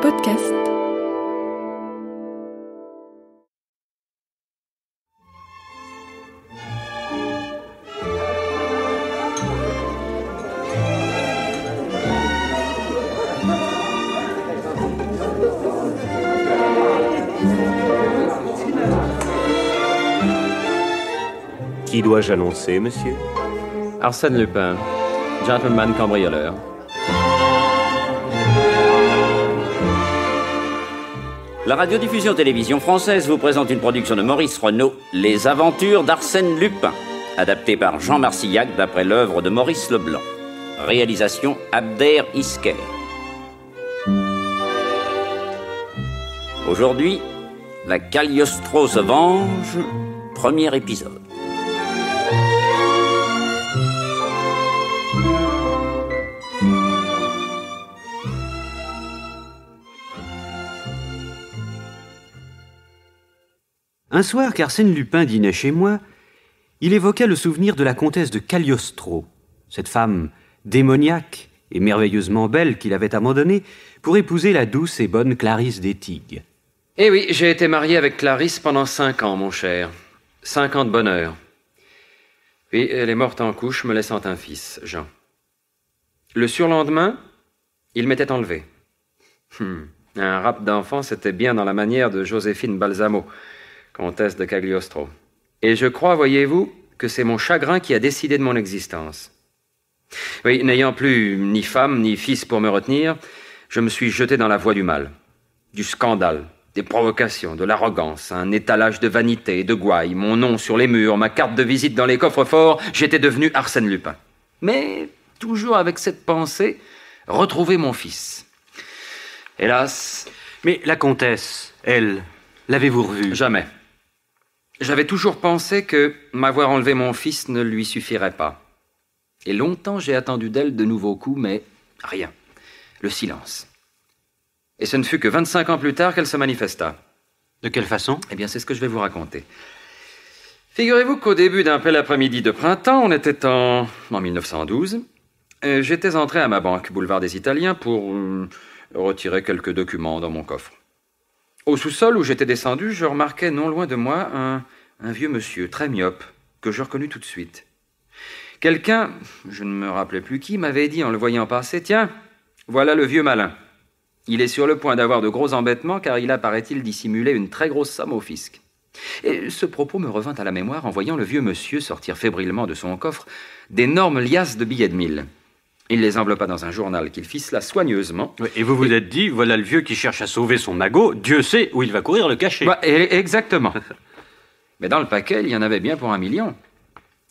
podcast. Qui dois-je annoncer, monsieur Arsène Lupin, gentleman cambrioleur. La radiodiffusion télévision française vous présente une production de Maurice Renault, Les Aventures d'Arsène Lupin, adaptée par Jean Marcillac d'après l'œuvre de Maurice Leblanc. Réalisation Abder Isker. Aujourd'hui, la Cagliostro se venge, premier épisode. Un soir qu'Arsène Lupin dînait chez moi, il évoqua le souvenir de la comtesse de Cagliostro, cette femme démoniaque et merveilleusement belle qu'il avait abandonnée pour épouser la douce et bonne Clarisse des Eh oui, j'ai été marié avec Clarisse pendant cinq ans, mon cher. Cinq ans de bonheur. Puis elle est morte en couche, me laissant un fils, Jean. Le surlendemain, il m'était enlevé. Hmm, un rap d'enfant, c'était bien dans la manière de Joséphine Balsamo comtesse de Cagliostro. Et je crois, voyez-vous, que c'est mon chagrin qui a décidé de mon existence. Oui, n'ayant plus ni femme ni fils pour me retenir, je me suis jeté dans la voie du mal, du scandale, des provocations, de l'arrogance, un étalage de vanité, de gouaille, mon nom sur les murs, ma carte de visite dans les coffres forts, j'étais devenu Arsène Lupin. Mais toujours avec cette pensée, retrouver mon fils. Hélas. Mais la comtesse, elle, l'avez-vous revue Jamais. J'avais toujours pensé que m'avoir enlevé mon fils ne lui suffirait pas. Et longtemps j'ai attendu d'elle de nouveaux coups, mais rien. Le silence. Et ce ne fut que 25 ans plus tard qu'elle se manifesta. De quelle façon Eh bien, c'est ce que je vais vous raconter. Figurez-vous qu'au début d'un bel après-midi de printemps, on était en, en 1912, euh, j'étais entré à ma banque, boulevard des Italiens, pour euh, retirer quelques documents dans mon coffre. Au sous-sol où j'étais descendu, je remarquai non loin de moi un, un vieux monsieur, très myope, que je reconnus tout de suite. Quelqu'un, je ne me rappelais plus qui, m'avait dit en le voyant passer, Tiens, voilà le vieux malin. Il est sur le point d'avoir de gros embêtements car il a, paraît-il, dissimulé une très grosse somme au fisc. Et ce propos me revint à la mémoire en voyant le vieux monsieur sortir fébrilement de son coffre d'énormes liasses de billets de mille. Il les enveloppa dans un journal qu'il ficela soigneusement. et vous vous êtes dit, voilà le vieux qui cherche à sauver son magot, Dieu sait où il va courir le cacher. Bah, exactement. Mais dans le paquet, il y en avait bien pour un million.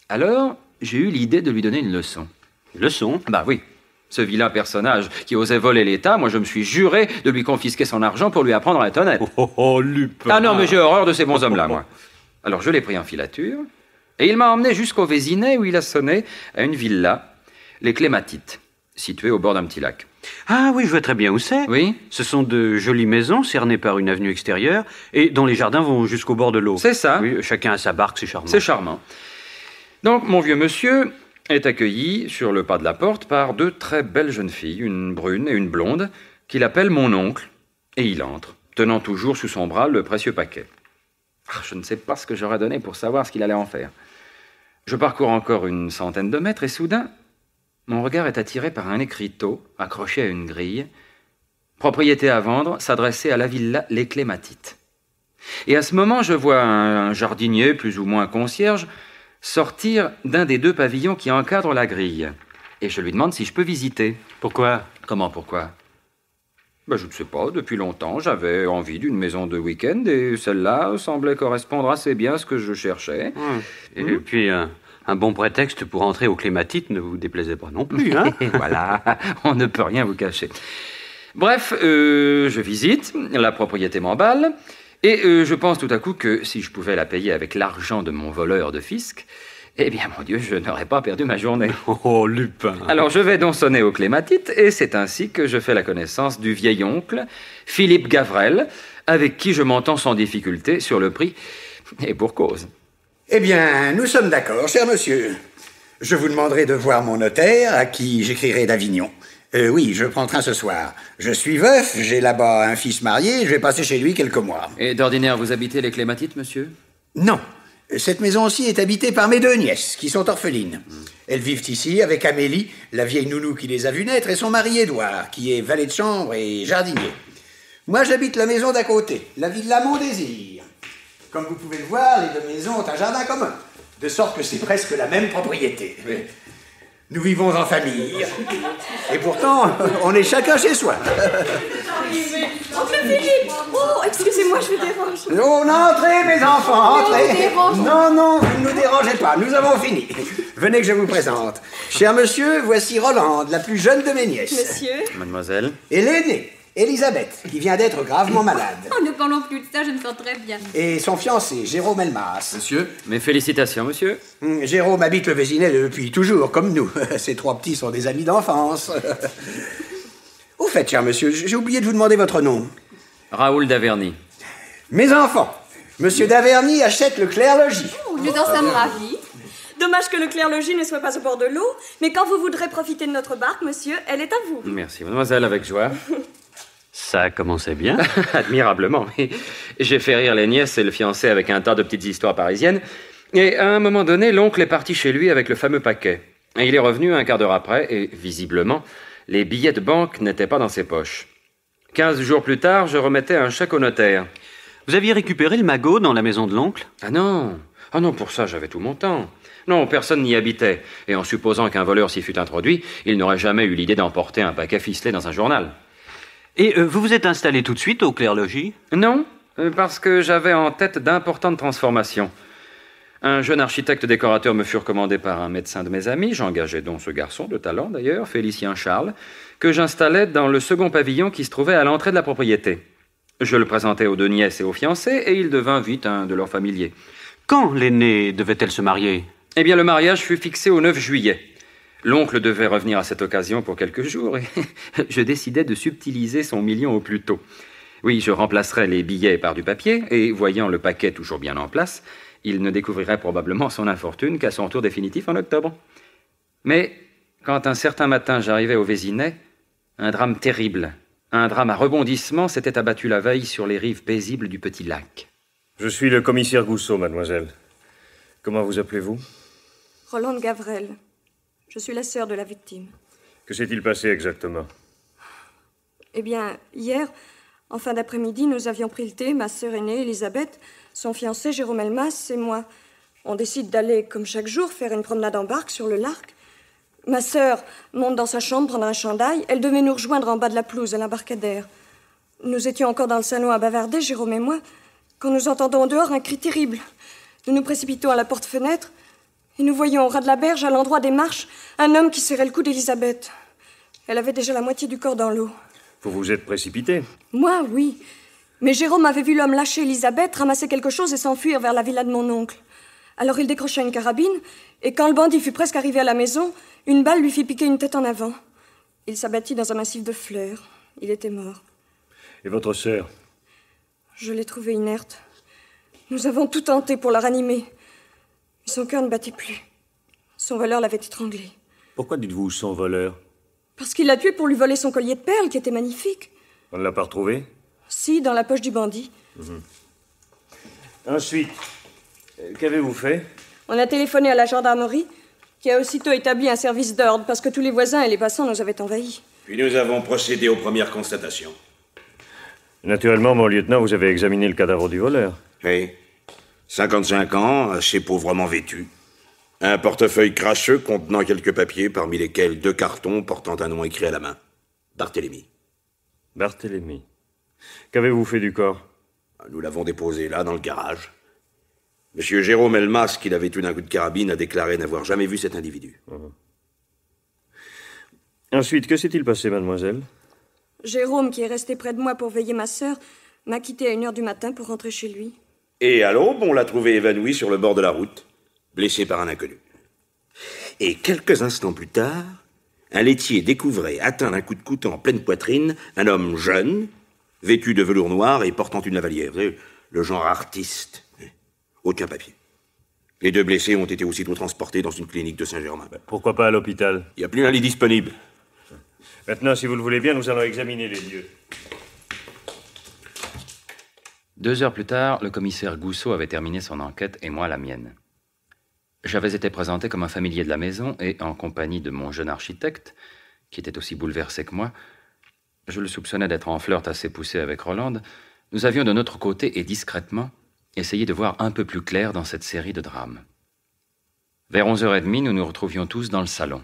Alors, j'ai eu l'idée de lui donner une leçon. leçon Bah oui. Ce vilain personnage qui osait voler l'État, moi je me suis juré de lui confisquer son argent pour lui apprendre à être Oh, oh, oh Ah non, mais j'ai horreur de ces bons hommes-là, moi. Alors je l'ai pris en filature, et il m'a emmené jusqu'au Vésinet où il a sonné à une villa les clématites, situées au bord d'un petit lac. Ah oui, je vois très bien où c'est. Oui Ce sont de jolies maisons cernées par une avenue extérieure et dont les jardins vont jusqu'au bord de l'eau. C'est ça. Oui, chacun a sa barque, c'est charmant. C'est charmant. Donc, mon vieux monsieur est accueilli sur le pas de la porte par deux très belles jeunes filles, une brune et une blonde, qu'il appelle mon oncle, et il entre, tenant toujours sous son bras le précieux paquet. Ah, je ne sais pas ce que j'aurais donné pour savoir ce qu'il allait en faire. Je parcours encore une centaine de mètres et soudain, mon regard est attiré par un écriteau accroché à une grille. Propriété à vendre, s'adressait à la villa Les Clématites. Et à ce moment, je vois un jardinier, plus ou moins concierge, sortir d'un des deux pavillons qui encadrent la grille. Et je lui demande si je peux visiter. Pourquoi Comment pourquoi ben, Je ne sais pas, depuis longtemps j'avais envie d'une maison de week-end et celle-là semblait correspondre assez bien à ce que je cherchais. Et mmh. puis, euh, un bon prétexte pour entrer au clématite, ne vous déplaisez pas non plus. Hein voilà, on ne peut rien vous cacher. Bref, euh, je visite, la propriété m'emballe, et euh, je pense tout à coup que si je pouvais la payer avec l'argent de mon voleur de fisc, eh bien, mon Dieu, je n'aurais pas perdu ma journée. Oh, Lupin Alors, je vais donc sonner au clématite, et c'est ainsi que je fais la connaissance du vieil oncle, Philippe Gavrel, avec qui je m'entends sans difficulté sur le prix, et pour cause. Eh bien, nous sommes d'accord, cher monsieur. Je vous demanderai de voir mon notaire, à qui j'écrirai d'Avignon. Euh, oui, je prends train ce soir. Je suis veuf, j'ai là-bas un fils marié, je vais passer chez lui quelques mois. Et d'ordinaire, vous habitez les clématites, monsieur Non. Cette maison aussi est habitée par mes deux nièces, qui sont orphelines. Elles vivent ici avec Amélie, la vieille nounou qui les a vues naître, et son mari Édouard, qui est valet de chambre et jardinier. Moi, j'habite la maison d'à côté, la villa Désir comme vous pouvez le voir, les deux maisons ont un jardin commun, de sorte que c'est presque la même propriété. Nous vivons en famille, et pourtant, on est chacun chez soi. Entrez, Philippe Oh, excusez-moi, je vous dérange. Oh, entrez, mes enfants, entrez. Non, non, vous ne nous dérangez pas, nous avons fini. Venez que je vous présente. Cher monsieur, voici Rolande, la plus jeune de mes nièces. Monsieur. Mademoiselle. Et l'aînée, Elisabeth, qui vient d'être gravement malade. Oh, ne parlons plus de ça, je me sens très bien. Et son fiancé, Jérôme Elmas. Monsieur, mes félicitations, monsieur. Hum, Jérôme habite le Vésinet depuis toujours, comme nous. Ces trois petits sont des amis d'enfance. Au fait, cher monsieur, j'ai oublié de vous demander votre nom. Raoul Daverny. Mes enfants, monsieur Daverny achète le Clerlogis. logis oh, nous en sommes ravis. Dommage que le Clerlogis ne soit pas au bord de l'eau, mais quand vous voudrez profiter de notre barque, monsieur, elle est à vous. Merci, mademoiselle, avec joie. Ça a commencé bien. Admirablement, J'ai fait rire les nièces et le fiancé avec un tas de petites histoires parisiennes. Et à un moment donné, l'oncle est parti chez lui avec le fameux paquet. Et il est revenu un quart d'heure après, et visiblement, les billets de banque n'étaient pas dans ses poches. Quinze jours plus tard, je remettais un chèque au notaire. Vous aviez récupéré le magot dans la maison de l'oncle Ah non Ah non, pour ça, j'avais tout mon temps. Non, personne n'y habitait. Et en supposant qu'un voleur s'y fût introduit, il n'aurait jamais eu l'idée d'emporter un paquet ficelé dans un journal. Et euh, vous vous êtes installé tout de suite au clair-logis Non, euh, parce que j'avais en tête d'importantes transformations. Un jeune architecte décorateur me fut recommandé par un médecin de mes amis, j'engageais donc ce garçon de talent d'ailleurs, Félicien Charles, que j'installais dans le second pavillon qui se trouvait à l'entrée de la propriété. Je le présentais aux deux nièces et aux fiancés, et il devint vite un de leurs familiers. Quand l'aînée devait-elle se marier Eh bien, le mariage fut fixé au 9 juillet. L'oncle devait revenir à cette occasion pour quelques jours et je décidai de subtiliser son million au plus tôt. Oui, je remplacerai les billets par du papier et, voyant le paquet toujours bien en place, il ne découvrirait probablement son infortune qu'à son retour définitif en octobre. Mais quand un certain matin j'arrivais au Vésinet, un drame terrible, un drame à rebondissement s'était abattu la veille sur les rives paisibles du petit lac. Je suis le commissaire Goussot, mademoiselle. Comment vous appelez-vous Roland Gavrel. Je suis la sœur de la victime. Que s'est-il passé exactement Eh bien, hier, en fin d'après-midi, nous avions pris le thé, ma sœur aînée, Elisabeth, son fiancé Jérôme Elmas et moi. On décide d'aller, comme chaque jour, faire une promenade en barque sur le larc. Ma sœur monte dans sa chambre prendre un chandail. Elle devait nous rejoindre en bas de la pelouse, à l'embarcadère. Nous étions encore dans le salon à bavarder, Jérôme et moi, quand nous entendons dehors un cri terrible. Nous nous précipitons à la porte-fenêtre et nous voyions au ras de la berge, à l'endroit des marches, un homme qui serrait le cou d'Elisabeth. Elle avait déjà la moitié du corps dans l'eau. Vous vous êtes précipité Moi, oui. Mais Jérôme avait vu l'homme lâcher Elisabeth, ramasser quelque chose et s'enfuir vers la villa de mon oncle. Alors il décrocha une carabine, et quand le bandit fut presque arrivé à la maison, une balle lui fit piquer une tête en avant. Il s'abattit dans un massif de fleurs. Il était mort. Et votre sœur Je l'ai trouvée inerte. Nous avons tout tenté pour la ranimer. Son cœur ne battait plus. Son voleur l'avait étranglé. Pourquoi dites-vous son voleur Parce qu'il l'a tué pour lui voler son collier de perles qui était magnifique. On ne l'a pas retrouvé Si, dans la poche du bandit. Mhm. Ensuite, euh, qu'avez-vous fait On a téléphoné à la gendarmerie qui a aussitôt établi un service d'ordre parce que tous les voisins et les passants nous avaient envahis. Puis nous avons procédé aux premières constatations. Naturellement, mon lieutenant, vous avez examiné le cadavre du voleur. Oui. 55 ans, assez pauvrement vêtu. Un portefeuille cracheux contenant quelques papiers, parmi lesquels deux cartons portant un nom écrit à la main. Barthélemy. Barthélemy. Qu'avez-vous fait du corps Nous l'avons déposé là, dans le garage. Monsieur Jérôme Elmas, qui l'avait tué d'un coup de carabine, a déclaré n'avoir jamais vu cet individu. Uh-huh. Ensuite, que s'est-il passé, mademoiselle Jérôme, qui est resté près de moi pour veiller ma sœur, m'a quitté à une heure du matin pour rentrer chez lui. Et à l'aube, on l'a trouvé évanoui sur le bord de la route, blessé par un inconnu. Et quelques instants plus tard, un laitier découvrait, atteint d'un coup de couteau en pleine poitrine, un homme jeune, vêtu de velours noir et portant une lavalière. le genre artiste. Hein. Aucun papier. Les deux blessés ont été aussitôt transportés dans une clinique de Saint-Germain. Bah, pourquoi pas à l'hôpital Il n'y a plus un lit disponible. Maintenant, si vous le voulez bien, nous allons examiner les lieux. Deux heures plus tard, le commissaire Gousseau avait terminé son enquête et moi la mienne. J'avais été présenté comme un familier de la maison et, en compagnie de mon jeune architecte, qui était aussi bouleversé que moi, je le soupçonnais d'être en flirt assez poussé avec Roland, nous avions de notre côté et discrètement essayé de voir un peu plus clair dans cette série de drames. Vers 11h30, nous nous retrouvions tous dans le salon.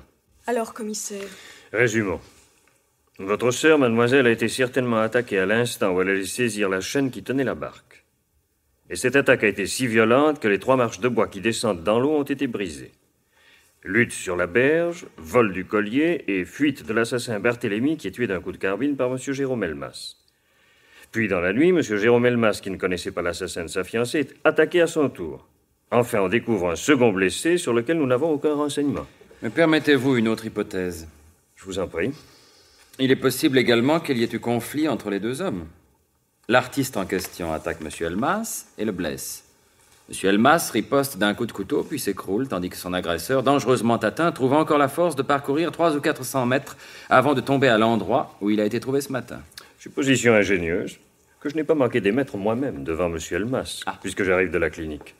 Alors, commissaire Résumons. Votre sœur, mademoiselle, a été certainement attaquée à l'instant où elle allait saisir la chaîne qui tenait la barque. Et cette attaque a été si violente que les trois marches de bois qui descendent dans l'eau ont été brisées. Lutte sur la berge, vol du collier et fuite de l'assassin Barthélemy qui est tué d'un coup de carbine par M. Jérôme Elmas. Puis dans la nuit, M. Jérôme Elmas, qui ne connaissait pas l'assassin de sa fiancée, est attaqué à son tour. Enfin, on découvre un second blessé sur lequel nous n'avons aucun renseignement. Me permettez-vous une autre hypothèse Je vous en prie. Il est possible également qu'il y ait eu conflit entre les deux hommes. L'artiste en question attaque M. Elmas et le blesse. M. Elmas riposte d'un coup de couteau puis s'écroule, tandis que son agresseur, dangereusement atteint, trouve encore la force de parcourir trois ou 400 mètres avant de tomber à l'endroit où il a été trouvé ce matin. Supposition ingénieuse que je n'ai pas manqué d'émettre moi-même devant M. Elmas, ah. puisque j'arrive de la clinique.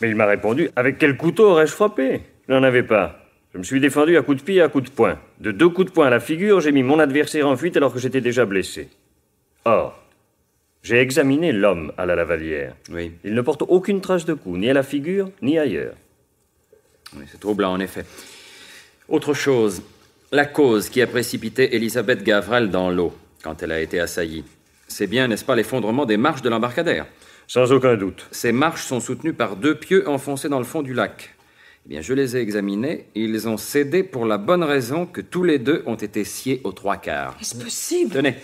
Mais il m'a répondu Avec quel couteau aurais-je frappé Je n'en avais pas. Je me suis défendu à coups de pied et à coups de poing. De deux coups de poing à la figure, j'ai mis mon adversaire en fuite alors que j'étais déjà blessé. Or, j'ai examiné l'homme à la Lavalière. Oui. Il ne porte aucune trace de coup, ni à la figure, ni ailleurs. Oui, c'est troublant, en effet. Autre chose, la cause qui a précipité Elisabeth Gavrel dans l'eau quand elle a été assaillie, c'est bien, n'est-ce pas, l'effondrement des marches de l'embarcadère Sans aucun doute. Ces marches sont soutenues par deux pieux enfoncés dans le fond du lac. Eh bien, je les ai examinés. Ils ont cédé pour la bonne raison que tous les deux ont été sciés aux trois quarts. Est-ce possible Tenez,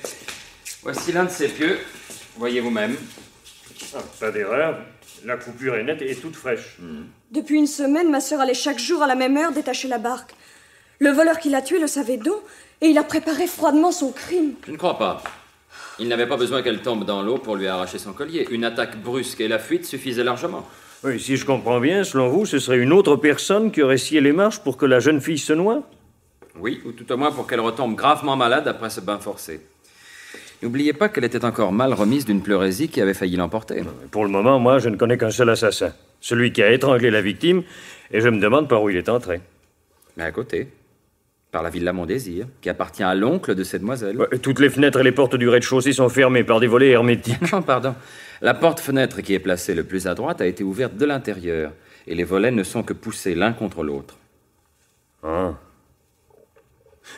voici l'un de ces pieux. Voyez vous-même. Ah, pas d'erreur. La coupure est nette et toute fraîche. Hmm. Depuis une semaine, ma sœur allait chaque jour à la même heure détacher la barque. Le voleur qui l'a tuée le savait donc, et il a préparé froidement son crime. Je ne crois pas. Il n'avait pas besoin qu'elle tombe dans l'eau pour lui arracher son collier. Une attaque brusque et la fuite suffisaient largement si je comprends bien, selon vous, ce serait une autre personne qui aurait scié les marches pour que la jeune fille se noie Oui, ou tout au moins pour qu'elle retombe gravement malade après ce bain forcé. N'oubliez pas qu'elle était encore mal remise d'une pleurésie qui avait failli l'emporter. Pour le moment, moi, je ne connais qu'un seul assassin. Celui qui a étranglé la victime, et je me demande par où il est entré. Mais à côté. Par la villa Mondésir, qui appartient à l'oncle de cette demoiselle. toutes les fenêtres et les portes du rez-de-chaussée sont fermées par des volets hermétiques. non, pardon. La porte-fenêtre qui est placée le plus à droite a été ouverte de l'intérieur, et les volets ne sont que poussés l'un contre l'autre. Ah.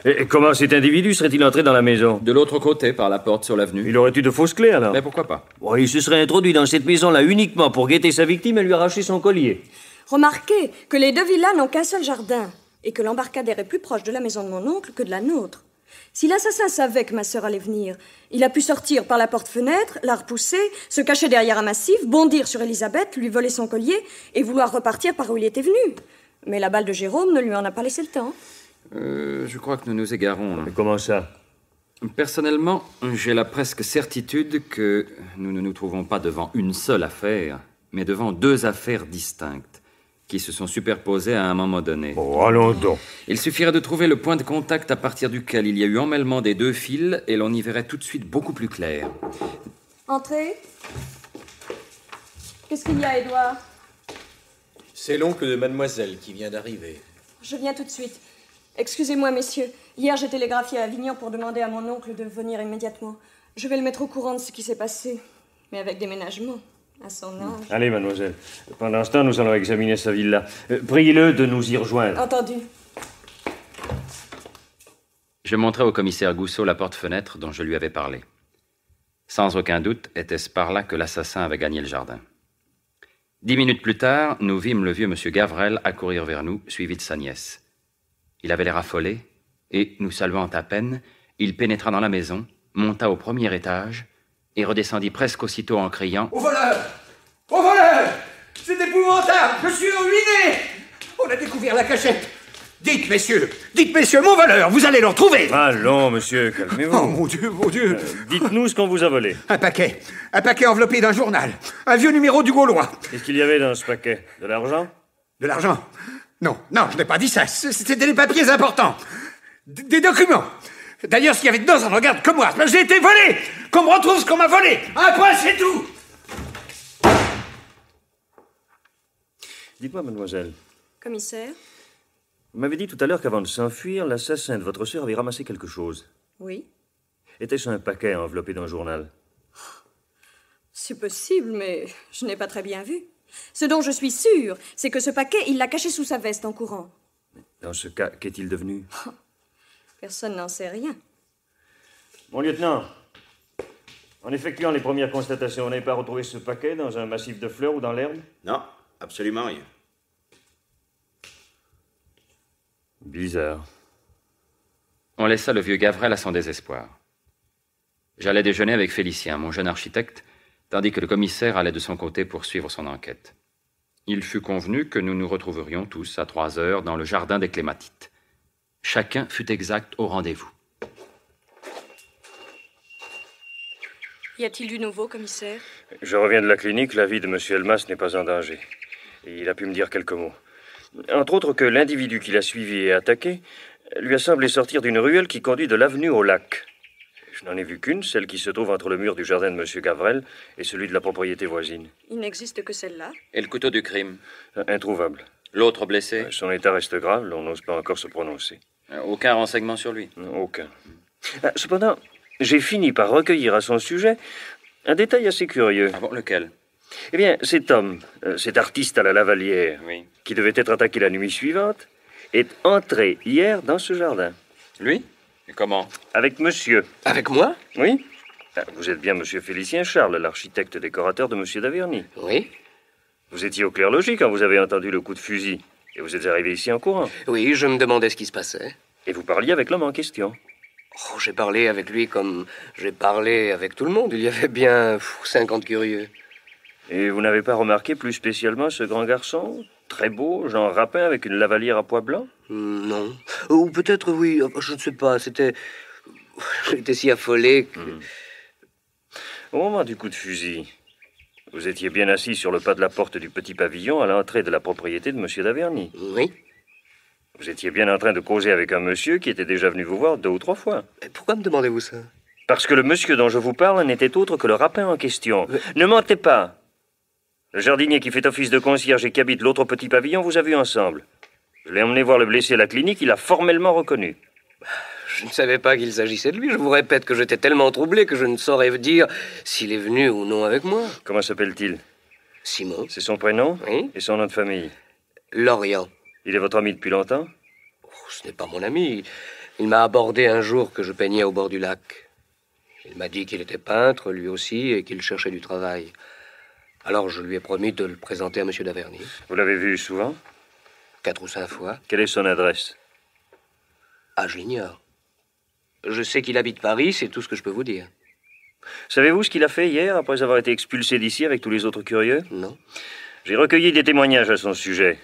Et comment cet individu serait-il entré dans la maison De l'autre côté, par la porte sur l'avenue. Il aurait eu de fausses clés alors Mais pourquoi pas oh, Il se serait introduit dans cette maison-là uniquement pour guetter sa victime et lui arracher son collier. Remarquez que les deux villas n'ont qu'un seul jardin et que l'embarcadère est plus proche de la maison de mon oncle que de la nôtre. Si l'assassin savait que ma sœur allait venir, il a pu sortir par la porte-fenêtre, la repousser, se cacher derrière un massif, bondir sur Elisabeth, lui voler son collier et vouloir repartir par où il était venu. Mais la balle de Jérôme ne lui en a pas laissé le temps. Euh, je crois que nous nous égarons. Mais comment ça Personnellement, j'ai la presque certitude que nous ne nous trouvons pas devant une seule affaire, mais devant deux affaires distinctes qui se sont superposés à un moment donné. allons donc. Il suffirait de trouver le point de contact à partir duquel il y a eu emmêlement des deux fils et l'on y verrait tout de suite beaucoup plus clair. Entrez. Qu'est-ce qu'il y a, Edouard C'est l'oncle de mademoiselle qui vient d'arriver. Je viens tout de suite. Excusez-moi, messieurs. Hier, j'ai télégraphié à Avignon pour demander à mon oncle de venir immédiatement. Je vais le mettre au courant de ce qui s'est passé, mais avec déménagement. À son Allez, mademoiselle. Pendant ce temps, nous allons examiner sa villa. Euh, priez-le de nous y rejoindre. Entendu. Je montrai au commissaire Gousseau la porte-fenêtre dont je lui avais parlé. Sans aucun doute, était-ce par là que l'assassin avait gagné le jardin. Dix minutes plus tard, nous vîmes le vieux monsieur Gavrel accourir vers nous, suivi de sa nièce. Il avait l'air affolé, et, nous saluant à peine, il pénétra dans la maison, monta au premier étage, il redescendit presque aussitôt en criant Au voleur Au voleur C'est épouvantable Je suis ruiné On a découvert la cachette Dites, messieurs, dites, messieurs, mon voleur, vous allez le retrouver Allons, monsieur, calmez-vous. Oh, mon Dieu, mon Dieu euh, Dites-nous ce qu'on vous a volé. Un paquet. Un paquet enveloppé d'un journal. Un vieux numéro du Gaulois. Qu'est-ce qu'il y avait dans ce paquet De l'argent De l'argent Non, non, je n'ai pas dit ça. C'était des papiers importants. des documents. D'ailleurs, ce qu'il y avait dedans, ça ne regarde que moi. J'ai été volé qu'on me retrouve ce qu'on m'a volé. Un c'est tout. Dites-moi, mademoiselle. Commissaire Vous m'avez dit tout à l'heure qu'avant de s'enfuir, l'assassin de votre sœur avait ramassé quelque chose. Oui. Était-ce un paquet enveloppé dans le journal C'est possible, mais je n'ai pas très bien vu. Ce dont je suis sûr c'est que ce paquet, il l'a caché sous sa veste en courant. Dans ce cas, qu'est-il devenu Personne n'en sait rien. Mon lieutenant, en effectuant les premières constatations, on n'avait pas retrouvé ce paquet dans un massif de fleurs ou dans l'herbe Non, absolument rien. Bizarre. On laissa le vieux Gavrel à son désespoir. J'allais déjeuner avec Félicien, mon jeune architecte, tandis que le commissaire allait de son côté poursuivre son enquête. Il fut convenu que nous nous retrouverions tous à trois heures dans le jardin des clématites. Chacun fut exact au rendez-vous. Y a-t-il du nouveau, commissaire Je reviens de la clinique. La vie de M. Elmas n'est pas en danger. il a pu me dire quelques mots. Entre autres que l'individu qui l'a suivi et attaqué lui a semblé sortir d'une ruelle qui conduit de l'avenue au lac. Je n'en ai vu qu'une, celle qui se trouve entre le mur du jardin de M. Gavrel et celui de la propriété voisine. Il n'existe que celle-là Et le couteau du crime euh, Introuvable. L'autre blessé euh, Son état reste grave, on n'ose pas encore se prononcer. Euh, aucun renseignement sur lui Aucun. Cependant, j'ai fini par recueillir à son sujet un détail assez curieux. Ah lequel Eh bien, cet homme, euh, cet artiste à la lavalière, qui devait être attaqué la nuit suivante, est entré hier dans ce jardin. Lui Et comment Avec monsieur. Avec moi Oui. Ah, vous êtes bien monsieur Félicien Charles, l'architecte décorateur de monsieur Daverny. Oui. Vous étiez au clair logis quand vous avez entendu le coup de fusil. Et vous êtes arrivé ici en courant. Oui, je me demandais ce qui se passait. Et vous parliez avec l'homme en question. Oh, j'ai parlé avec lui comme j'ai parlé avec tout le monde. Il y avait bien 50 curieux. Et vous n'avez pas remarqué plus spécialement ce grand garçon Très beau, genre Rapin, avec une lavalière à pois blanc hmm, Non. Ou peut-être oui, je ne sais pas. C'était. J'étais si affolé que. Hmm. Au moment du coup de fusil, vous étiez bien assis sur le pas de la porte du petit pavillon à l'entrée de la propriété de M. Daverny. Oui. Vous étiez bien en train de causer avec un monsieur qui était déjà venu vous voir deux ou trois fois. pourquoi me demandez-vous ça Parce que le monsieur dont je vous parle n'était autre que le rapin en question. Ne mentez pas Le jardinier qui fait office de concierge et qui habite l'autre petit pavillon vous a vu ensemble. Je l'ai emmené voir le blessé à la clinique, il a formellement reconnu. Je ne savais pas qu'il s'agissait de lui. Je vous répète que j'étais tellement troublé que je ne saurais dire s'il est venu ou non avec moi. Comment s'appelle-t-il Simon. C'est son prénom Oui. Et son nom de famille Lorient. Il est votre ami depuis longtemps oh, Ce n'est pas mon ami. Il m'a abordé un jour que je peignais au bord du lac. Il m'a dit qu'il était peintre, lui aussi, et qu'il cherchait du travail. Alors je lui ai promis de le présenter à M. Daverny. Vous l'avez vu souvent Quatre ou cinq fois. Quelle est son adresse Ah, je l'ignore. Je sais qu'il habite Paris, c'est tout ce que je peux vous dire. Savez-vous ce qu'il a fait hier après avoir été expulsé d'ici avec tous les autres curieux Non. J'ai recueilli des témoignages à son sujet.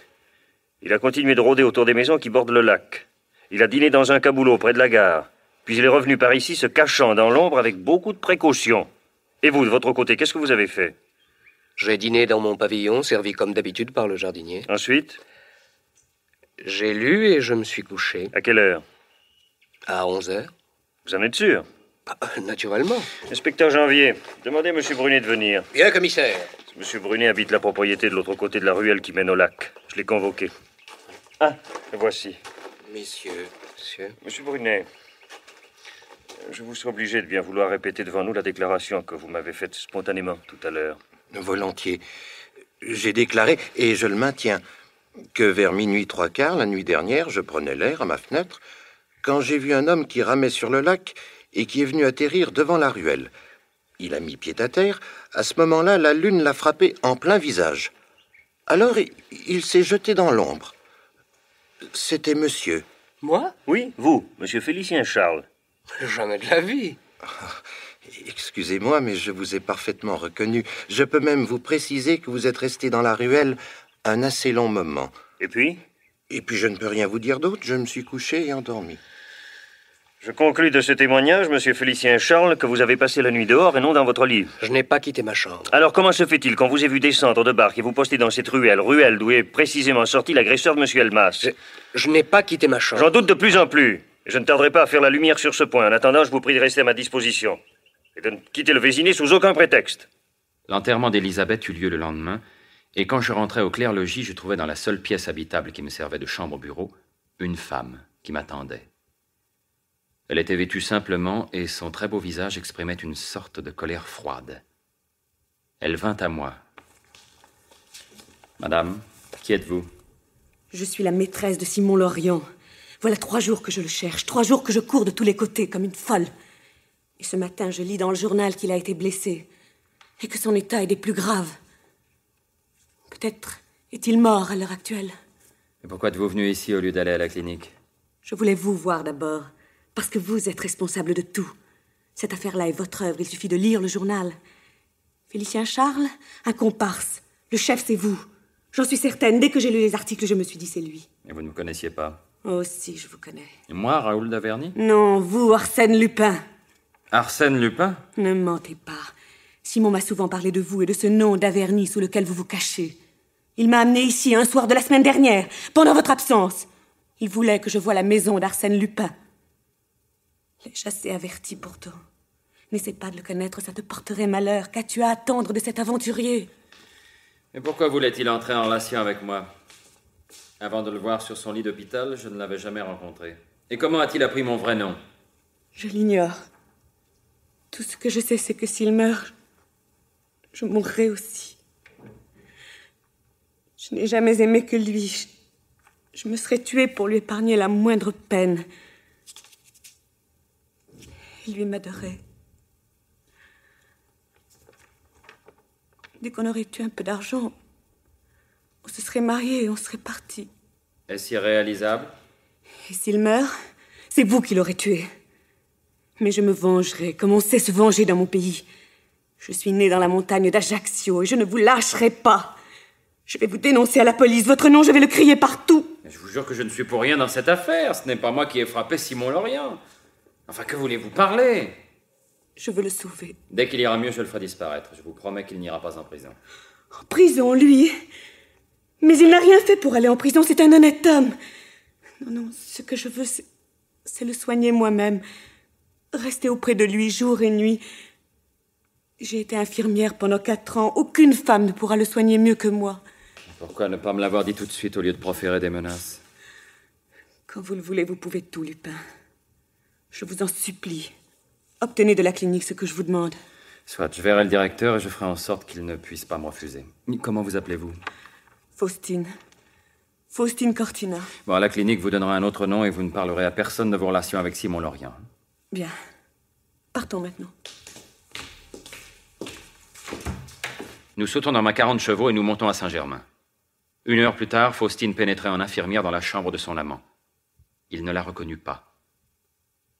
Il a continué de rôder autour des maisons qui bordent le lac. Il a dîné dans un caboulot près de la gare. Puis il est revenu par ici se cachant dans l'ombre avec beaucoup de précautions. Et vous, de votre côté, qu'est-ce que vous avez fait J'ai dîné dans mon pavillon, servi comme d'habitude par le jardinier. Ensuite J'ai lu et je me suis couché. À quelle heure À 11 heures. Vous en êtes sûr bah, euh, Naturellement. Inspecteur Janvier, demandez à M. Brunet de venir. Bien, commissaire. M. Brunet habite la propriété de l'autre côté de la ruelle qui mène au lac. Je l'ai convoqué. Ah, voici. Messieurs. Monsieur. Monsieur Brunet, je vous suis obligé de bien vouloir répéter devant nous la déclaration que vous m'avez faite spontanément tout à l'heure. Volontiers. J'ai déclaré, et je le maintiens, que vers minuit trois quarts, la nuit dernière, je prenais l'air à ma fenêtre, quand j'ai vu un homme qui ramait sur le lac et qui est venu atterrir devant la ruelle. Il a mis pied à terre. À ce moment-là, la lune l'a frappé en plein visage. Alors, il s'est jeté dans l'ombre. C'était monsieur. Moi Oui, vous, monsieur Félicien Charles. Jamais de la vie. Ah, excusez-moi, mais je vous ai parfaitement reconnu. Je peux même vous préciser que vous êtes resté dans la ruelle un assez long moment. Et puis Et puis je ne peux rien vous dire d'autre, je me suis couché et endormi. Je conclus de ce témoignage, monsieur Félicien Charles, que vous avez passé la nuit dehors et non dans votre lit. Je n'ai pas quitté ma chambre. Alors comment se fait-il qu'on vous ait vu descendre de barque et vous poster dans cette ruelle, ruelle d'où est précisément sorti l'agresseur de monsieur Elmas Je, n'ai pas quitté ma chambre. J'en doute de plus en plus. Je ne tarderai pas à faire la lumière sur ce point. En attendant, je vous prie de rester à ma disposition et de ne quitter le Vésiné sous aucun prétexte. L'enterrement d'Élisabeth eut lieu le lendemain, et quand je rentrais au clair logis, je trouvais dans la seule pièce habitable qui me servait de chambre-bureau une femme qui m'attendait. Elle était vêtue simplement et son très beau visage exprimait une sorte de colère froide. Elle vint à moi. Madame, qui êtes-vous Je suis la maîtresse de Simon Lorient. Voilà trois jours que je le cherche, trois jours que je cours de tous les côtés comme une folle. Et ce matin, je lis dans le journal qu'il a été blessé et que son état est des plus graves. Peut-être est-il mort à l'heure actuelle. Et pourquoi êtes-vous venu ici au lieu d'aller à la clinique Je voulais vous voir d'abord. Parce que vous êtes responsable de tout. Cette affaire-là est votre œuvre, il suffit de lire le journal. Félicien Charles, un comparse. Le chef, c'est vous. J'en suis certaine, dès que j'ai lu les articles, je me suis dit c'est lui. Et vous ne me connaissiez pas Oh si, je vous connais. Et moi, Raoul Daverny Non, vous, Arsène Lupin. Arsène Lupin Ne mentez pas. Simon m'a souvent parlé de vous et de ce nom d'Averny sous lequel vous vous cachez. Il m'a amené ici un soir de la semaine dernière, pendant votre absence. Il voulait que je voie la maison d'Arsène Lupin. Les averti averti, pourtant. N'essaie pas de le connaître, ça te porterait malheur. Qu'as-tu à attendre de cet aventurier Et pourquoi voulait-il entrer en relation avec moi Avant de le voir sur son lit d'hôpital, je ne l'avais jamais rencontré. Et comment a-t-il appris mon vrai nom Je l'ignore. Tout ce que je sais, c'est que s'il meurt, je mourrai aussi. Je n'ai jamais aimé que lui. Je me serais tuée pour lui épargner la moindre peine. Il lui m'adorait. Dès qu'on aurait eu un peu d'argent, on se serait marié et on serait parti. Est-ce irréalisable Et s'il meurt, c'est vous qui l'aurez tué. Mais je me vengerai, comme on sait se venger dans mon pays. Je suis né dans la montagne d'Ajaccio et je ne vous lâcherai pas. Je vais vous dénoncer à la police. Votre nom, je vais le crier partout. Je vous jure que je ne suis pour rien dans cette affaire. Ce n'est pas moi qui ai frappé Simon Lorient. Enfin, que voulez-vous parler Je veux le sauver. Dès qu'il ira mieux, je le ferai disparaître. Je vous promets qu'il n'ira pas en prison. En prison, lui Mais il n'a rien fait pour aller en prison, c'est un honnête homme. Non, non, ce que je veux, c'est le soigner moi-même. Rester auprès de lui jour et nuit. J'ai été infirmière pendant quatre ans. Aucune femme ne pourra le soigner mieux que moi. Pourquoi ne pas me l'avoir dit tout de suite au lieu de proférer des menaces Quand vous le voulez, vous pouvez tout, Lupin. Je vous en supplie, obtenez de la clinique ce que je vous demande. Soit, je verrai le directeur et je ferai en sorte qu'il ne puisse pas me refuser. Comment vous appelez-vous Faustine. Faustine Cortina. Bon, la clinique vous donnera un autre nom et vous ne parlerez à personne de vos relations avec Simon Lorien. Bien. Partons maintenant. Nous sautons dans ma 40 chevaux et nous montons à Saint-Germain. Une heure plus tard, Faustine pénétrait en infirmière dans la chambre de son amant. Il ne la reconnut pas.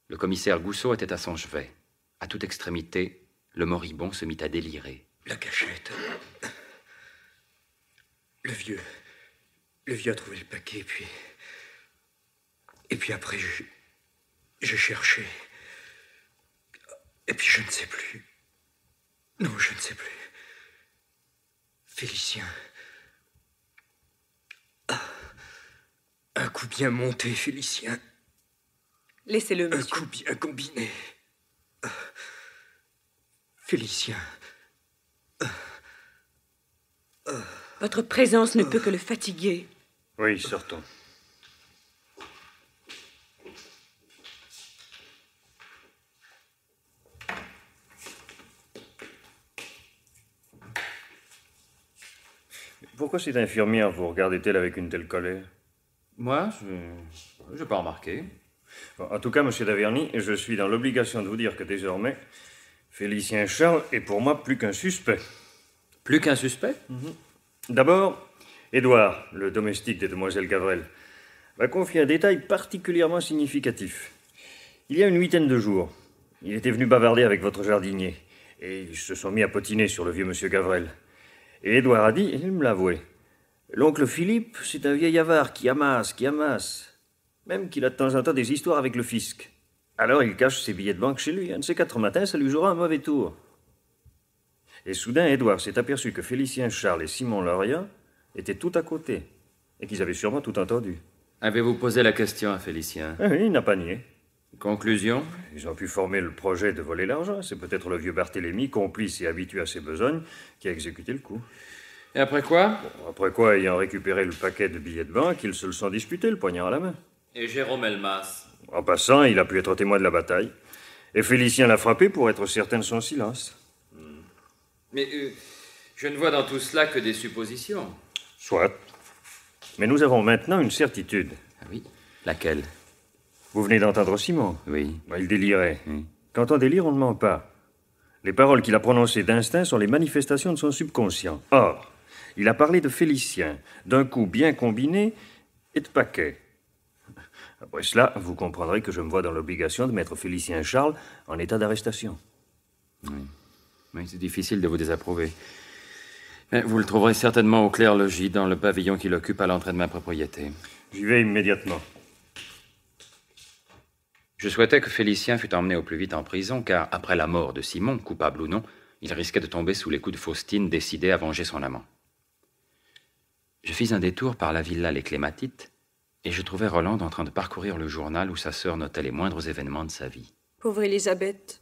Le commissaire Goussot était à son chevet. À toute extrémité, le moribond se mit à délirer. La cachette. Le vieux. Le vieux a trouvé le paquet, et puis. Et puis après, j'ai. cherché. Et puis je ne sais plus. Non, je ne sais plus. Félicien. Ah, un coup bien monté, Félicien. Laissez-le, monsieur. Un coup bien combiné. Félicien. Votre présence ne peut que le fatiguer. Oui, sortons. Pourquoi cette infirmière vous regardait-elle avec une telle colère Moi, je. n'ai pas remarqué en tout cas, Monsieur Daverny, je suis dans l'obligation de vous dire que désormais, Félicien Charles est pour moi plus qu'un suspect. Plus qu'un suspect mhm. D'abord, Édouard, le domestique des demoiselles Gavrel, m'a confié un détail particulièrement significatif. Il y a une huitaine de jours, il était venu bavarder avec votre jardinier, et ils se sont mis à potiner sur le vieux monsieur Gavrel. Et Édouard a dit, il me l'avouait, l'oncle Philippe, c'est un vieil avare qui amasse, qui amasse. Même qu'il a de temps en temps des histoires avec le fisc. Alors il cache ses billets de banque chez lui. Un de ces quatre matins, ça lui jouera un mauvais tour. Et soudain, Edouard s'est aperçu que Félicien Charles et Simon Laurien étaient tout à côté et qu'ils avaient sûrement tout entendu. Avez-vous posé la question à Félicien ah Oui, il n'a pas nié. Conclusion Ils ont pu former le projet de voler l'argent. C'est peut-être le vieux Barthélemy, complice et habitué à ses besognes, qui a exécuté le coup. Et après quoi Après quoi, ayant récupéré le paquet de billets de banque, ils se le sont disputé, le poignard à la main. Et Jérôme Elmas. En passant, il a pu être témoin de la bataille. Et Félicien l'a frappé pour être certain de son silence. Hmm. Mais euh, je ne vois dans tout cela que des suppositions. Soit. Mais nous avons maintenant une certitude. Ah oui Laquelle Vous venez d'entendre Simon Oui. Bah, il délirait. Quand on délire, on ne ment pas. Les paroles qu'il a prononcées d'instinct sont les manifestations de son subconscient. Or, il a parlé de Félicien, d'un coup bien combiné et de paquet. Après cela, vous comprendrez que je me vois dans l'obligation de mettre Félicien Charles en état d'arrestation. Oui. Mais c'est difficile de vous désapprouver. Mais vous le trouverez certainement au clair logis dans le pavillon qu'il occupe à l'entrée de ma propriété. J'y vais immédiatement. Je souhaitais que Félicien fût emmené au plus vite en prison, car après la mort de Simon, coupable ou non, il risquait de tomber sous les coups de Faustine décidée à venger son amant. Je fis un détour par la villa Les Clématites et je trouvais Roland en train de parcourir le journal où sa sœur notait les moindres événements de sa vie. Pauvre Elisabeth.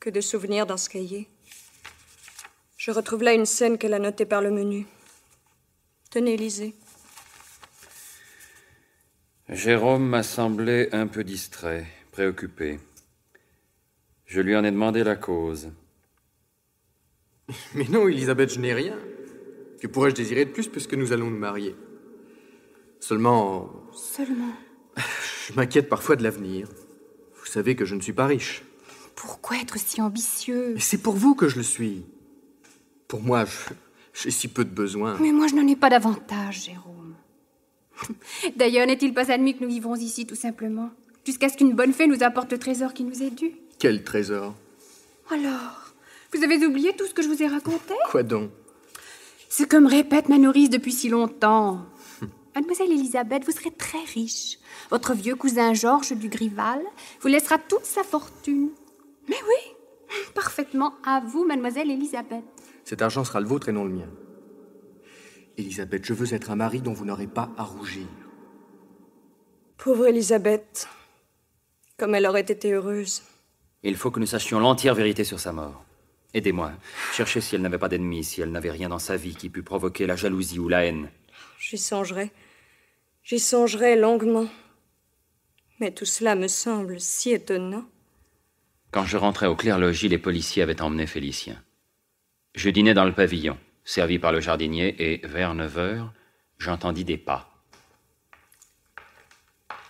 Que de souvenirs dans ce cahier. Je retrouve là une scène qu'elle a notée par le menu. Tenez, lisez. Jérôme m'a semblé un peu distrait, préoccupé. Je lui en ai demandé la cause. Mais non, Elisabeth, je n'ai rien. Que pourrais-je désirer de plus puisque nous allons nous marier Seulement. Seulement. Je m'inquiète parfois de l'avenir. Vous savez que je ne suis pas riche. Pourquoi être si ambitieux c'est pour vous que je le suis. Pour moi, j'ai si peu de besoins. Mais moi, je n'en ai pas davantage, Jérôme. D'ailleurs, n'est-il pas admis que nous vivons ici tout simplement Jusqu'à ce qu'une bonne fée nous apporte le trésor qui nous est dû. Quel trésor Alors, vous avez oublié tout ce que je vous ai raconté Quoi donc que me répète ma nourrice depuis si longtemps. Mademoiselle Elisabeth, vous serez très riche. Votre vieux cousin Georges du Grival vous laissera toute sa fortune. Mais oui, parfaitement à vous, mademoiselle Elisabeth. Cet argent sera le vôtre et non le mien. Elisabeth, je veux être un mari dont vous n'aurez pas à rougir. Pauvre Elisabeth, comme elle aurait été heureuse. Il faut que nous sachions l'entière vérité sur sa mort. Aidez-moi, cherchez si elle n'avait pas d'ennemis, si elle n'avait rien dans sa vie qui pût provoquer la jalousie ou la haine j'y songerai, j'y songerai longuement. Mais tout cela me semble si étonnant. Quand je rentrais au clair-logis, les policiers avaient emmené Félicien. Je dînais dans le pavillon, servi par le jardinier, et vers 9 heures, j'entendis des pas.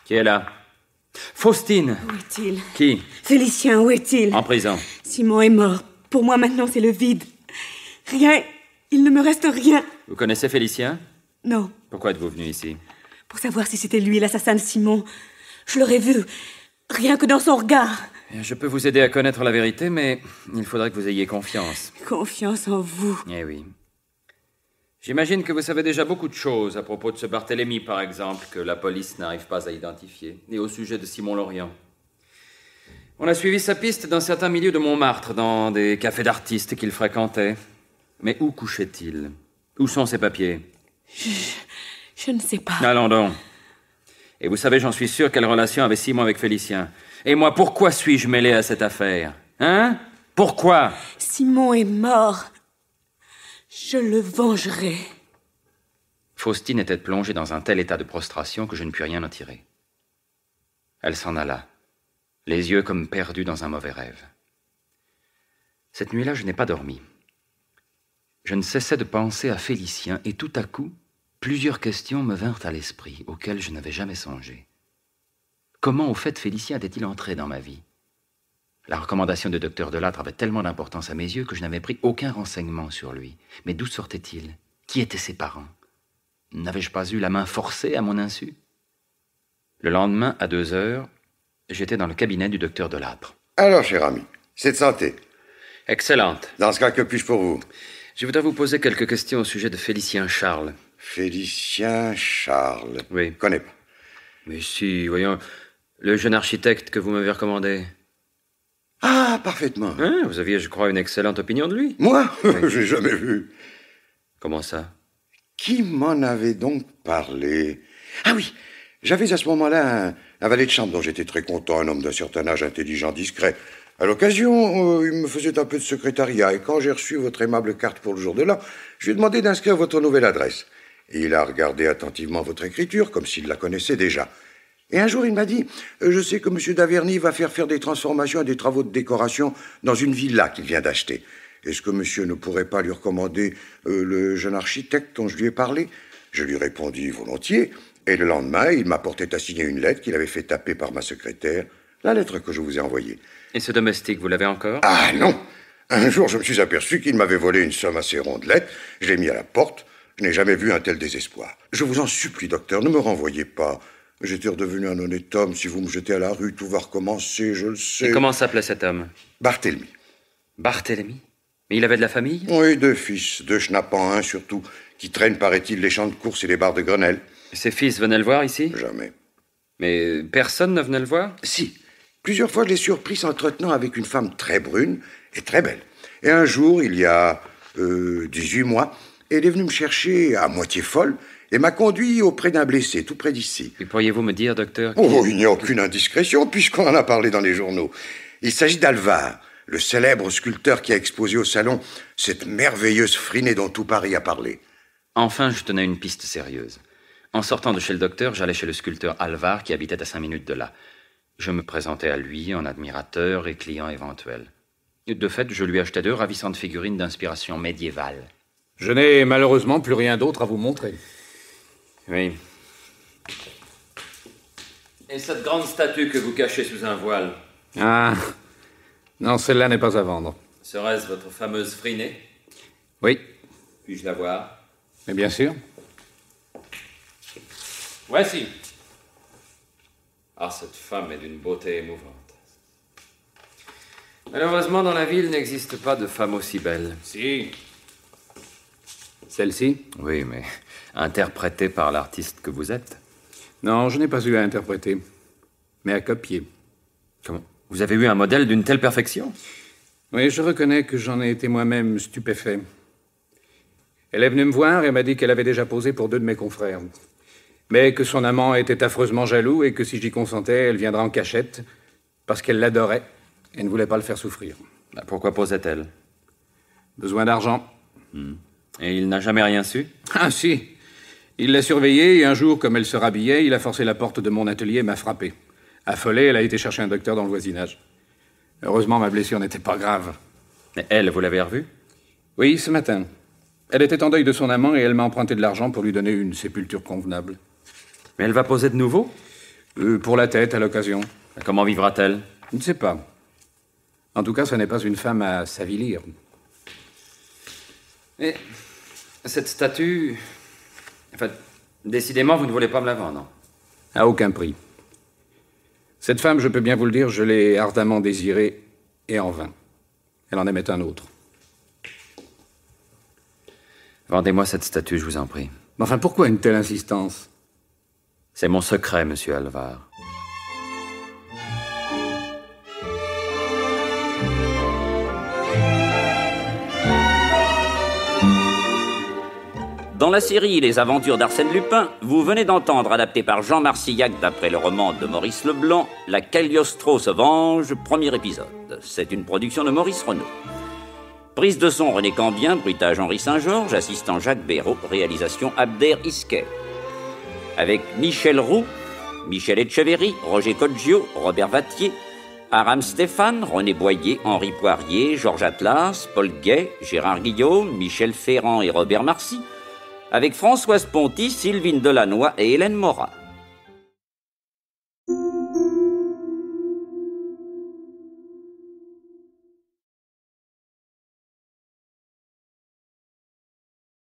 Qui est là Faustine Où est-il Qui Félicien, où est-il En prison. Simon est mort. Pour moi, maintenant, c'est le vide. Rien. Il ne me reste rien. Vous connaissez Félicien non. Pourquoi êtes-vous venu ici Pour savoir si c'était lui l'assassin de Simon. Je l'aurais vu, rien que dans son regard. Je peux vous aider à connaître la vérité, mais il faudrait que vous ayez confiance. Confiance en vous. Eh oui. J'imagine que vous savez déjà beaucoup de choses à propos de ce Barthélemy, par exemple, que la police n'arrive pas à identifier, et au sujet de Simon Lorient. On a suivi sa piste dans certains milieux de Montmartre, dans des cafés d'artistes qu'il fréquentait. Mais où couchait-il Où sont ses papiers je, ne sais pas. Allons donc. Et vous savez, j'en suis sûr, quelle relation avait Simon avec Félicien. Et moi, pourquoi suis-je mêlé à cette affaire Hein Pourquoi Simon est mort. Je le vengerai. Faustine était plongée dans un tel état de prostration que je ne puis rien en tirer. Elle s'en alla, les yeux comme perdus dans un mauvais rêve. Cette nuit-là, je n'ai pas dormi. Je ne cessais de penser à Félicien, et tout à coup, Plusieurs questions me vinrent à l'esprit, auxquelles je n'avais jamais songé. Comment au fait Félicien était-il entré dans ma vie La recommandation du docteur Delattre avait tellement d'importance à mes yeux que je n'avais pris aucun renseignement sur lui. Mais d'où sortait-il Qui étaient ses parents N'avais-je pas eu la main forcée à mon insu Le lendemain, à deux heures, j'étais dans le cabinet du docteur Delattre. Alors, cher ami, c'est de santé. Excellente. Dans ce cas, que puis-je pour vous Je voudrais vous poser quelques questions au sujet de Félicien Charles. Félicien Charles. Oui. Connais pas. Mais si, voyons, le jeune architecte que vous m'avez recommandé. Ah, parfaitement. Hein, vous aviez, je crois, une excellente opinion de lui. Moi je n'ai jamais vu. Comment ça Qui m'en avait donc parlé Ah oui, j'avais à ce moment-là un, valet de chambre dont j'étais très content, un homme d'un certain âge intelligent, discret. À l'occasion, euh, il me faisait un peu de secrétariat, et quand j'ai reçu votre aimable carte pour le jour de l'an, je lui ai demandé d'inscrire votre nouvelle adresse. Il a regardé attentivement votre écriture, comme s'il la connaissait déjà. Et un jour, il m'a dit euh, Je sais que M. Daverny va faire faire des transformations et des travaux de décoration dans une villa qu'il vient d'acheter. Est-ce que monsieur ne pourrait pas lui recommander euh, le jeune architecte dont je lui ai parlé Je lui répondis volontiers, et le lendemain, il m'apportait à signer une lettre qu'il avait fait taper par ma secrétaire, la lettre que je vous ai envoyée. Et ce domestique, vous l'avez encore Ah non Un jour, je me suis aperçu qu'il m'avait volé une somme assez rondelette, je l'ai mis à la porte, je n'ai jamais vu un tel désespoir. Je vous en supplie, docteur, ne me renvoyez pas. J'étais redevenu un honnête homme. Si vous me jetez à la rue, tout va recommencer, je le sais. comment s'appelait cet homme Barthélemy. Barthélemy Mais il avait de la famille Oui, deux fils, deux schnappants, un surtout, qui traînent, paraît-il, les champs de course et les bars de Grenelle. ses fils venaient le voir ici Jamais. Mais personne ne venait le voir Si. Plusieurs fois, je l'ai surpris s'entretenant avec une femme très brune et très belle. Et un jour, il y a euh, 18 mois, elle est venue me chercher à moitié folle et m'a conduit auprès d'un blessé, tout près d'ici. Et pourriez-vous me dire, docteur Oh, il n'y a aucune indiscrétion, puisqu'on en a parlé dans les journaux. Il s'agit d'Alvar, le célèbre sculpteur qui a exposé au salon cette merveilleuse frinée dont tout Paris a parlé. Enfin, je tenais une piste sérieuse. En sortant de chez le docteur, j'allais chez le sculpteur Alvar qui habitait à cinq minutes de là. Je me présentais à lui en admirateur et client éventuel. De fait, je lui achetais deux ravissantes figurines d'inspiration médiévale. Je n'ai malheureusement plus rien d'autre à vous montrer. Oui. Et cette grande statue que vous cachez sous un voile Ah. Non, celle-là n'est pas à vendre. Serait-ce votre fameuse frinée Oui. Puis-je la voir Mais bien sûr. Voici. Ah, cette femme est d'une beauté émouvante. Malheureusement, dans la ville n'existe pas de femme aussi belle. Si, celle-ci Oui, mais interprétée par l'artiste que vous êtes. Non, je n'ai pas eu à interpréter, mais à copier. Comment Vous avez eu un modèle d'une telle perfection Oui, je reconnais que j'en ai été moi-même stupéfait. Elle est venue me voir et m'a dit qu'elle avait déjà posé pour deux de mes confrères, mais que son amant était affreusement jaloux et que si j'y consentais, elle viendrait en cachette, parce qu'elle l'adorait et ne voulait pas le faire souffrir. Bah, pourquoi posait-elle Besoin d'argent. Hmm. Et il n'a jamais rien su Ah si Il l'a surveillée et un jour, comme elle se rhabillait, il a forcé la porte de mon atelier et m'a frappé. Affolée, elle a été chercher un docteur dans le voisinage. Heureusement, ma blessure n'était pas grave. Mais elle, vous l'avez revue Oui, ce matin. Elle était en deuil de son amant et elle m'a emprunté de l'argent pour lui donner une sépulture convenable. Mais elle va poser de nouveau euh, Pour la tête, à l'occasion. Comment vivra-t-elle Je ne sais pas. En tout cas, ce n'est pas une femme à s'avilir. Mais cette statue. Enfin, décidément, vous ne voulez pas me la vendre. À aucun prix. Cette femme, je peux bien vous le dire, je l'ai ardemment désirée et en vain. Elle en aimait un autre. Vendez-moi cette statue, je vous en prie. Mais enfin, pourquoi une telle insistance C'est mon secret, monsieur Alvar. Dans la série Les Aventures d'Arsène Lupin, vous venez d'entendre, adapté par Jean Marcillac d'après le roman de Maurice Leblanc, La Cagliostro se venge, premier épisode. C'est une production de Maurice Renaud. Prise de son René Cambien, bruitage Henri Saint-Georges, assistant Jacques Béraud, réalisation Abder Isquet. Avec Michel Roux, Michel Etcheverry, Roger Coggio, Robert Vattier, Aram Stéphane, René Boyer, Henri Poirier, Georges Atlas, Paul Gay, Gérard Guillaume, Michel Ferrand et Robert Marcy avec Françoise Ponty, Sylvine Delannoy et Hélène Morat.